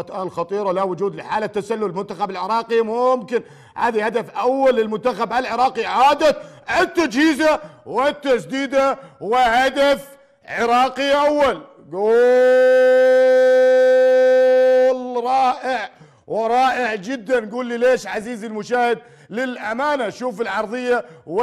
الان خطيره لا وجود لحاله تسلل المنتخب العراقي ممكن هذه هدف اول للمنتخب العراقي اعاده التجهيزه والتسديده وهدف عراقي اول جول رائع ورائع جدا قول لي ليش عزيزي المشاهد للامانه شوف العرضيه